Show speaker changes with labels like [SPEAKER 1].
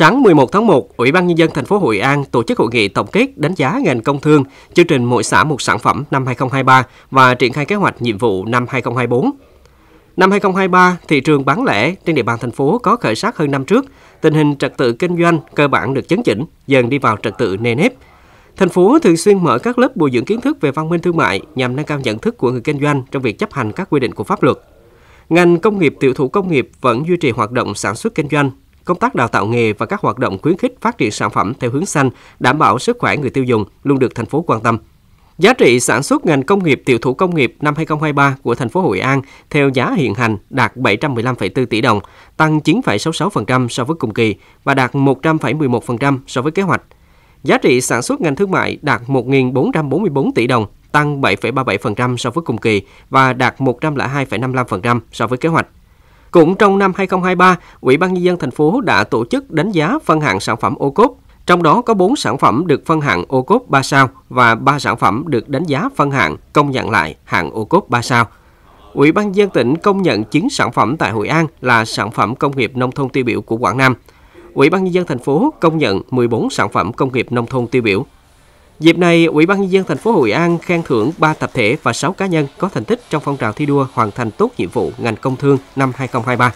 [SPEAKER 1] Sáng 11 tháng 1, Ủy ban nhân dân thành phố Hội An tổ chức hội nghị tổng kết đánh giá ngành công thương, chương trình mỗi xã một sản phẩm năm 2023 và triển khai kế hoạch nhiệm vụ năm 2024. Năm 2023, thị trường bán lẻ trên địa bàn thành phố có khởi sắc hơn năm trước, tình hình trật tự kinh doanh cơ bản được chấn chỉnh, dần đi vào trật tự nề nếp. Thành phố thường xuyên mở các lớp bồi dưỡng kiến thức về văn minh thương mại nhằm nâng cao nhận thức của người kinh doanh trong việc chấp hành các quy định của pháp luật. Ngành công nghiệp tiểu thủ công nghiệp vẫn duy trì hoạt động sản xuất kinh doanh, công tác đào tạo nghề và các hoạt động khuyến khích phát triển sản phẩm theo hướng xanh, đảm bảo sức khỏe người tiêu dùng luôn được thành phố quan tâm. Giá trị sản xuất ngành công nghiệp tiểu thủ công nghiệp năm 2023 của thành phố Hội An theo giá hiện hành đạt 715,4 tỷ đồng, tăng 9,66% so với cùng kỳ và đạt 100,11% so với kế hoạch. Giá trị sản xuất ngành thương mại đạt 1.444 tỷ đồng, tăng 7,37% so với cùng kỳ và đạt 102,55% so với kế hoạch. Cũng trong năm 2023, Ủy ban nhân dân thành phố đã tổ chức đánh giá phân hạng sản phẩm ô cốp, trong đó có 4 sản phẩm được phân hạng ô cốp 3 sao và 3 sản phẩm được đánh giá phân hạng công nhận lại hạng ô cốp 3 sao. Ủy ban dân tỉnh công nhận 9 sản phẩm tại Hội An là sản phẩm công nghiệp nông thôn tiêu biểu của Quảng Nam. Ủy ban nhân dân thành phố công nhận 14 sản phẩm công nghiệp nông thôn tiêu biểu. Dịp này, Ủy ban nhân dân thành phố Hội An khen thưởng 3 tập thể và 6 cá nhân có thành tích trong phong trào thi đua hoàn thành tốt nhiệm vụ ngành công thương năm 2023.